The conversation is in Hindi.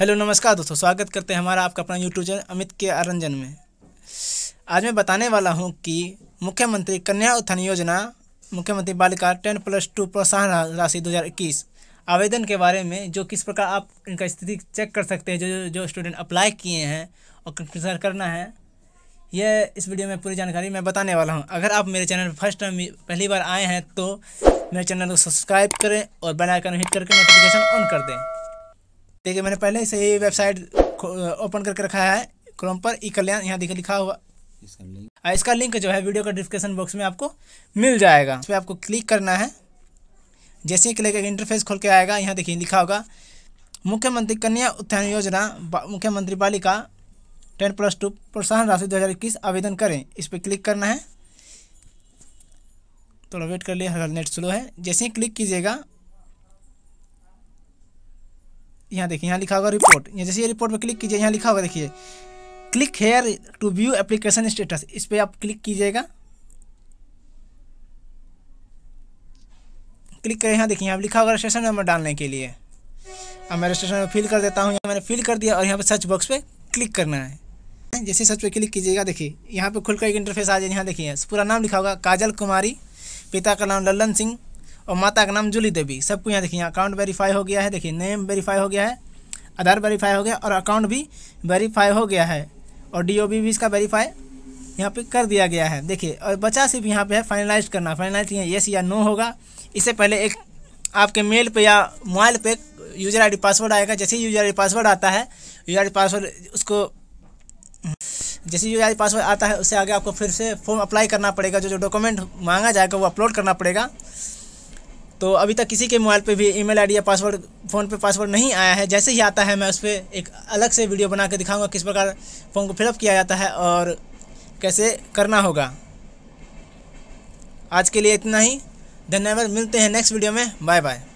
हेलो नमस्कार दोस्तों स्वागत करते हैं हमारा आपका अपना यूट्यूब चैनल अमित के आरंजन में आज मैं बताने वाला हूं कि मुख्यमंत्री कन्या उत्थान योजना मुख्यमंत्री बालिका टेन प्लस टू प्रोत्साहन राशि 2021 आवेदन के बारे में जो किस प्रकार आप इनका स्थिति चेक कर सकते हैं जो जो स्टूडेंट अप्लाई किए हैं और कंसिडर करना है यह इस वीडियो में पूरी जानकारी मैं बताने वाला हूँ अगर आप मेरे चैनल फर्स्ट टाइम पहली बार आए हैं तो मेरे चैनल को सब्सक्राइब करें और बेलाइकन हिट करके नोटिफिकेशन ऑन कर दें देखिए मैंने पहले से ही वेबसाइट ओपन करके रखा है क्रोम पर ई कल्याण यहाँ देखिए लिखा हुआ इसका लिंक इसका लिंक जो है वीडियो का डिस्क्रिप्शन बॉक्स में आपको मिल जाएगा इस पर आपको क्लिक करना है जैसे ही क्लिक इंटरफेस खोल के आएगा यहाँ देखिए लिखा होगा मुख्यमंत्री कन्या उत्थान योजना मुख्यमंत्री बालिका टेन प्लस टू प्रोत्साहन राशि दो हज़ार इक्कीस आवेदन करें इस पर क्लिक करना है थोड़ा वेट कर लिया हर नेट स्लो है जैसे ही क्लिक कीजिएगा यहाँ देखिए यहाँ लिखा होगा रिपोर्ट यहाँ जैसे ये रिपोर्ट पर क्लिक कीजिए यहाँ लिखा होगा देखिए click here to view application status इस पर आप क्लिक कीजिएगा क्लिक करें यहाँ देखिए यहाँ लिखा होगा रजिस्ट्रेशन नंबर डालने के लिए अब मैं रजिस्ट्रेशन नंबर फिल कर देता हूँ यहाँ मैंने फिल कर दिया और यहाँ पर सर्च बॉक्स पे क्लिक करना है जैसे सर्च पे क्लिक कीजिएगा देखिए यहाँ पे खुलकर एक इंटरफेस आ जाए यहाँ देखिए पूरा नाम लिखा होगा काजल कुमारी पिता का नाम लल्लन सिंह और माता का नाम जूली देवी सबको यहाँ देखिए अकाउंट वेरीफाई हो गया है देखिए नेम वेरीफाई हो गया है आधार वेरीफाई हो गया और अकाउंट भी वेरीफाई हो गया है और डी भी इसका वेरीफाई यहाँ पे कर दिया गया है देखिए और बचा सिर्फ यहाँ पे है फाइनलाइज करना फाइनलाइज यहाँ येस या नो होगा इससे पहले एक आपके मेल पे या मोबाइल पे यूज़र आईडी पासवर्ड आएगा जैसे ही यूज़र आईडी पासवर्ड आता है यूज़र आईडी पासवर्ड उसको जैसे यूज़र आई पासवर्ड आता है उससे आगे आपको फिर से फॉर्म अप्लाई करना पड़ेगा जो जो डॉक्यूमेंट मांगा जाएगा वो अपलोड करना पड़ेगा तो अभी तक किसी के मोबाइल पे भी ईमेल आईडी या पासवर्ड फ़ोन पे पासवर्ड नहीं आया है जैसे ही आता है मैं उस पर एक अलग से वीडियो बना के दिखाऊँगा किस प्रकार फॉर्म को फिलअप किया जाता है और कैसे करना होगा आज के लिए इतना ही धन्यवाद मिलते हैं नेक्स्ट वीडियो में बाय बाय